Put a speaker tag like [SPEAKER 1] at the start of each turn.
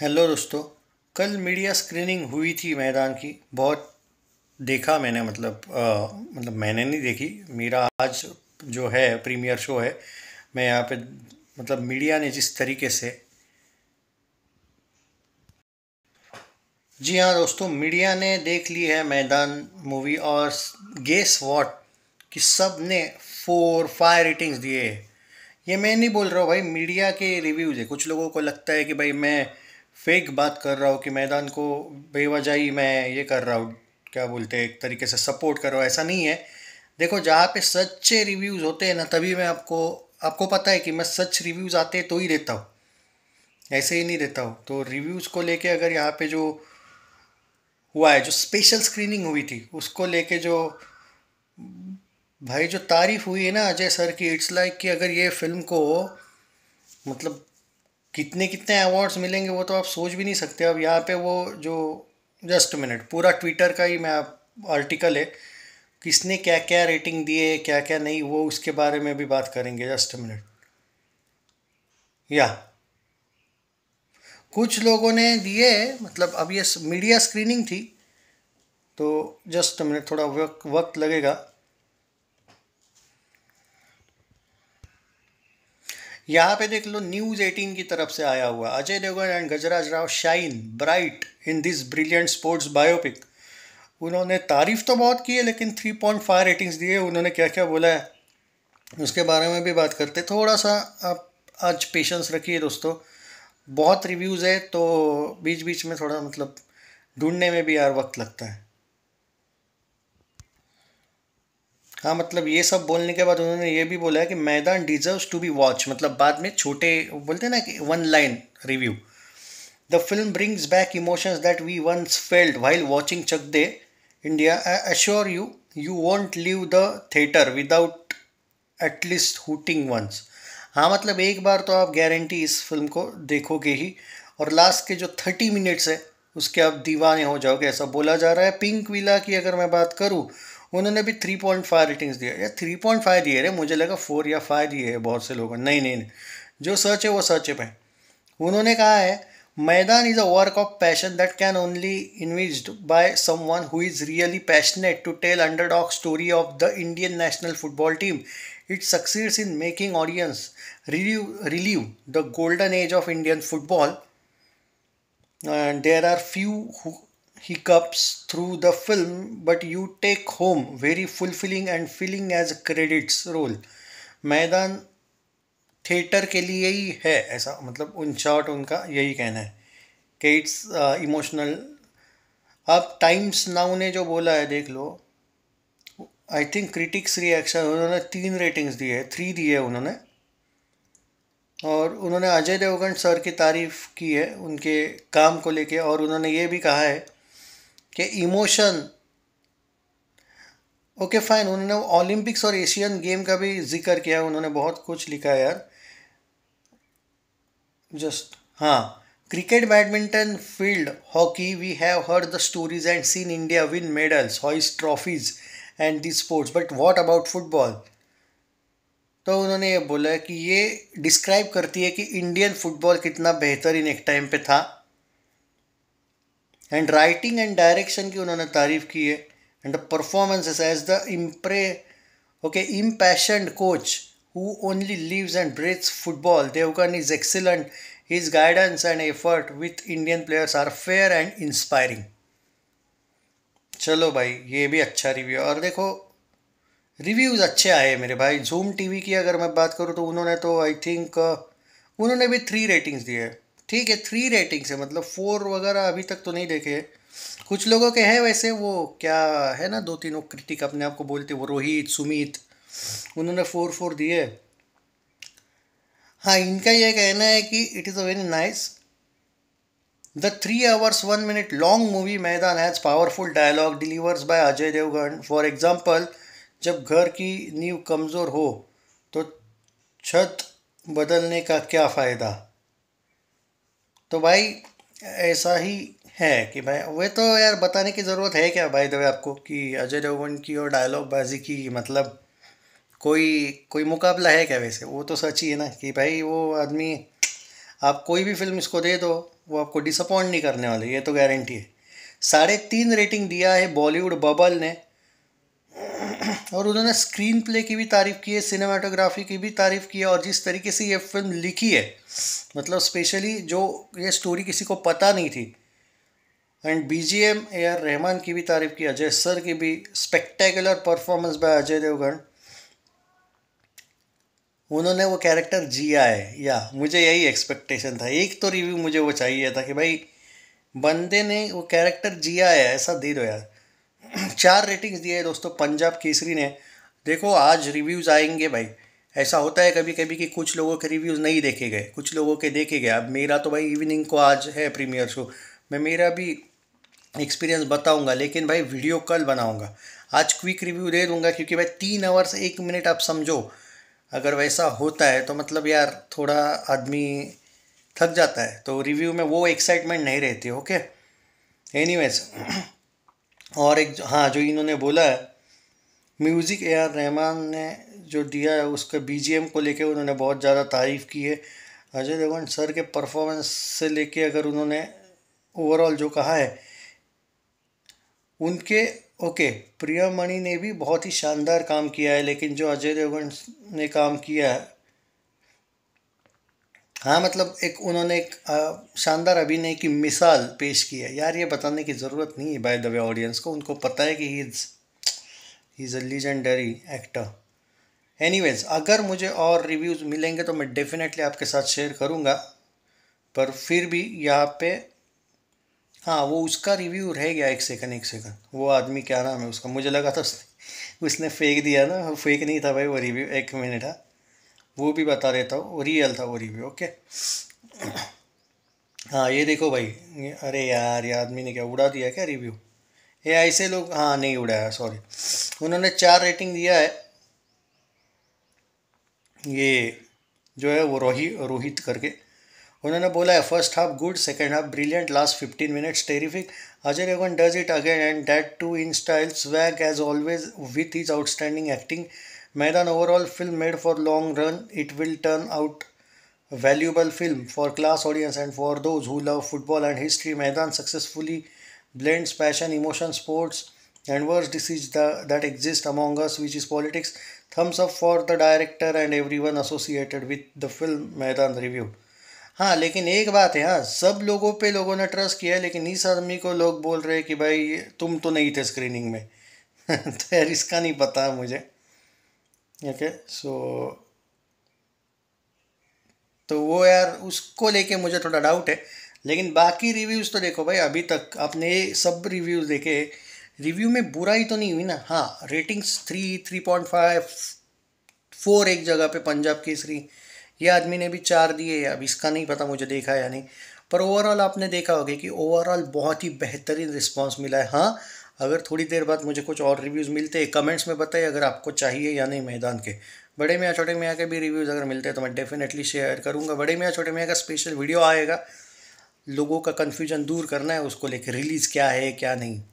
[SPEAKER 1] Hello दोस्तों कल media screening हुई थी मैदान की बहुत देखा मैंने मतलब आ, मतलब मैंने नहीं देखी मेरा आज जो है प्रीमियर शो है मैं यहाँ पे मतलब मीडिया ने जिस तरीके से जी हाँ दोस्तों मीडिया ने देख ली है मैदान मूवी और गेस वॉट कि सब ने फोर फाइव रेटिंग्स दिए ये मैं नहीं बोल रहा हूँ भाई मीडिया के रिव्यूज़ है कुछ लोगों को लगता है कि भाई मैं फेक बात कर रहा हो कि मैदान को बेवजाही मैं ये कर रहा हूँ क्या बोलते हैं एक तरीके से सपोर्ट कर रहा हूँ ऐसा नहीं है देखो जहाँ पे सच्चे रिव्यूज़ होते हैं ना तभी मैं आपको आपको पता है कि मैं सच रिव्यूज़ आते तो ही देता हूँ ऐसे ही नहीं देता हूँ तो रिव्यूज़ को लेके अगर यहाँ पे जो हुआ है जो स्पेशल स्क्रीनिंग हुई थी उसको लेके जो भाई जो तारीफ हुई है ना अजय सर की इट्स लाइक like कि अगर ये फिल्म को मतलब कितने कितने अवार्ड्स मिलेंगे वो तो आप सोच भी नहीं सकते अब यहाँ पे वो जो जस्ट मिनट पूरा ट्विटर का ही मैं आप आर्टिकल है किसने क्या क्या रेटिंग दिए क्या क्या नहीं वो उसके बारे में भी बात करेंगे जस्ट मिनट या कुछ लोगों ने दिए मतलब अब ये मीडिया स्क्रीनिंग थी तो जस्ट मिनट थोड़ा वक्त लगेगा यहाँ पे देख लो न्यूज़ 18 की तरफ से आया हुआ Ajay Devgn and Gajraj Rao shine bright in this brilliant sports biopic उन्होंने तारीफ़ तो बहुत की है लेकिन थ्री पॉइंट फाइव रेटिंग्स दिए उन्होंने क्या क्या बोला है उसके बारे में भी बात करते थोड़ा सा आप आज पेशेंस रखिए दोस्तों बहुत रिव्यूज़ है तो बीच बीच में थोड़ा मतलब ढूंढने में भी यार वक्त लगता है हाँ मतलब ये सब बोलने के बाद उन्होंने ये भी बोला है कि मैदान डिजर्व्स टू बी वॉच मतलब बाद में छोटे बोलते हैं ना कि one line review the film brings back emotions that we once felt while watching Chak De India I assure you you won't leave the theatre without at least hooting once हाँ मतलब एक बार तो आप गारंटी इस फिल्म को देखोगे ही और लास्ट के जो थर्टी मिनट्स है उसके आप दीवाने हो जाओगे ऐसा बोला जा रहा है पिंक विला की अगर मैं बात करूँ उन्होंने भी थ्री पॉइंट फाइव रेटिंग्स दिया या थ्री पॉइंट फाइव दिए रहे मुझे लगा फोर या फाइव दिए है बहुत से लोगों ने नहीं नहीं जो सर्च है वो सर्च है उन्होंने कहा है Maidaan is a work of passion that can only envisioned by someone who is really passionate to tell underdog story of the Indian national football team it succeeds in making audience relive relive the golden age of Indian football and there are few hiccups through the film, but you take home very fulfilling and filling as credits role. Maidaan theatre के लिए ही है ऐसा मतलब उन shot उनका यही कहना है कि इट्स इमोशनल uh, अब टाइम्स नाउ ने जो बोला है देख लो आई थिंक क्रिटिक्स रिएक्शन उन्होंने तीन रेटिंग्स दी है थ्री दिए है उन्होंने और उन्होंने अजय देवगन सर की तारीफ़ की है उनके काम को लेके और उन्होंने ये भी कहा है के इमोशन ओके फाइन उन्होंने ओलंपिक्स और एशियन गेम का भी जिक्र किया उन्होंने बहुत कुछ लिखा है यार जस्ट हाँ cricket badminton field hockey we have heard the stories and seen India win medals हॉइस trophies and the sports but what about football तो उन्होंने ये बोला कि ये डिस्क्राइब करती है कि इंडियन फुटबॉल कितना बेहतरीन एक टाइम पे था एंड राइटिंग एंड डायरेक्शन की उन्होंने तारीफ की है and the performance as the इम्प्रे okay impassion coach who only lives and breathes football Devgn is excellent his guidance and effort with Indian players are fair and inspiring चलो भाई ये भी अच्छा रिव्यू और देखो रिव्यूज़ अच्छे आए मेरे भाई जूम टी वी की अगर मैं बात करूँ तो उन्होंने तो आई थिंक उन्होंने भी थ्री रेटिंग्स दिए हैं ठीक है थ्री रेटिंग्स है मतलब फोर वगैरह अभी तक तो नहीं देखे कुछ लोगों के हैं वैसे वो क्या है ना दो तीनों क्रिटिक अपने आप को बोलते वो रोहित सुमित उन्होंने फोर फोर दिए हाँ इनका यह कहना है कि it is a very nice the three hours one minute long movie Maidaan has powerful dialogue delivers by Ajay Devgn for example जब घर की नींव कमज़ोर हो तो छत बदलने का क्या फ़ायदा तो भाई ऐसा ही है कि भाई वे तो यार बताने की ज़रूरत है क्या भाई दवे आपको कि अजय देवगन की और डायलॉग बाजी की मतलब कोई कोई मुकाबला है क्या वैसे वो तो सच ही है ना कि भाई वो आदमी आप कोई भी फिल्म इसको दे दो वो आपको डिसअपॉइंट नहीं करने वाले ये तो गारंटी है साढ़े तीन रेटिंग दिया है बॉलीवुड बबल ने और उन्होंने स्क्रीन प्ले की भी तारीफ़ की है सिनेमाटोग्राफी की भी तारीफ़ की है और जिस तरीके से ये फिल्म लिखी है मतलब स्पेशली जो ये स्टोरी किसी को पता नहीं थी and B G M A R Rahman की भी तारीफ़ की अजय सर की भी spectacular performance by Ajay Devgn उन्होंने वो कैरेक्टर जिया है या मुझे यही एक्सपेक्टेशन था एक तो रिव्यू मुझे वो चाहिए था कि भाई बंदे ने वो कैरेक्टर जिया है ऐसा दे दो यार चार रेटिंग्स दिए दोस्तों पंजाब केसरी ने देखो आज रिव्यूज़ आएंगे भाई ऐसा होता है कभी कभी कि कुछ लोगों के रिव्यूज़ नहीं देखे गए कुछ लोगों के देखे गए अब मेरा तो भाई इवनिंग को आज है प्रीमियर शो मैं मेरा भी एक्सपीरियंस बताऊंगा लेकिन भाई वीडियो कल बनाऊंगा आज क्विक रिव्यू दे दूंगा क्योंकि भाई तीन आवर्स एक मिनट आप समझो अगर वैसा होता है तो मतलब यार थोड़ा आदमी थक जाता है तो रिव्यू में वो एक्साइटमेंट नहीं रहती ओके एनी और एक हाँ जो इन्होंने बोला है म्यूज़िक ए आर रहमान ने जो दिया है उसके बीजीएम को लेके उन्होंने बहुत ज़्यादा तारीफ़ की है अजय देवगन सर के परफॉर्मेंस से लेके अगर उन्होंने ओवरऑल जो कहा है उनके ओके प्रिया मणि ने भी बहुत ही शानदार काम किया है लेकिन जो अजय देवगन ने काम किया है हाँ मतलब एक उन्होंने एक शानदार अभिनय की मिसाल पेश की है यार ये बताने की ज़रूरत नहीं है बाय द वे ऑडियंस को उनको पता है कि he is he is a legendary actor any अगर मुझे और रिव्यूज़ मिलेंगे तो मैं डेफिनेटली आपके साथ शेयर करूँगा पर फिर भी यहाँ पे हाँ वो उसका रिव्यू रह गया एक सेकंड एक सेकंड वो आदमी क्या नाम है उसका मुझे लगा था उसने उसने फेंक दिया ना फेंक नहीं था भाई वो रिव्यू एक मिनट है हाँ। वो भी बता देता हूँ रियल था वो भी ओके हाँ ये देखो भाई अरे यार ये आदमी ने क्या उड़ा दिया क्या रिव्यू ये ऐसे लोग हाँ नहीं उड़ाया सॉरी उन्होंने चार रेटिंग दिया है ये जो है वो रोही रोहित करके उन्होंने बोला है first half good second half brilliant last fifteen minutes terrific Ajay Devgn does it again and that too in styles whack as always with his outstanding acting Maidaan overall film made for long run it will turn out valuable film for class audience and for those who love football and history Maidaan successfully blends passion emotion sports and verse this is that exist among us which is politics thumbs up for the director and every one associated with the film Maidaan review हाँ लेकिन एक बात है हाँ सब लोगों पर लोगों ने ट्रस्ट किया है लेकिन इस आदमी को लोग बोल रहे हैं कि भाई तुम तो नहीं थे स्क्रीनिंग में तो यार इसका नहीं पता है मुझे ओके सो तो वो यार उसको लेके मुझे थोड़ा डाउट है लेकिन बाकी रिव्यूज़ तो देखो भाई अभी तक आपने सब रिव्यूज़ देखे रिव्यू में बुराई तो नहीं हुई ना हाँ ratings three three point five four एक जगह पे पंजाब केसरी ये आदमी ने भी चार दिए अब इसका नहीं पता मुझे देखा या नहीं पर ओवरऑल आपने देखा होगा कि ओवरऑल बहुत ही बेहतरीन रिस्पॉन्स मिला है हाँ अगर थोड़ी देर बाद मुझे कुछ और रिव्यूज़ मिलते कमेंट्स में बताइए अगर आपको चाहिए या नहीं मैदान के बड़े मियाँ छोटे मियाँ के भी रिव्यूज़ अगर मिलते हैं तो मैं डेफिनेटली शेयर करूँगा बड़े मियाँ छोटे मियाँ का स्पेशल वीडियो आएगा लोगों का कन्फ्यूजन दूर करना है उसको लेकर रिलीज़ क्या है क्या नहीं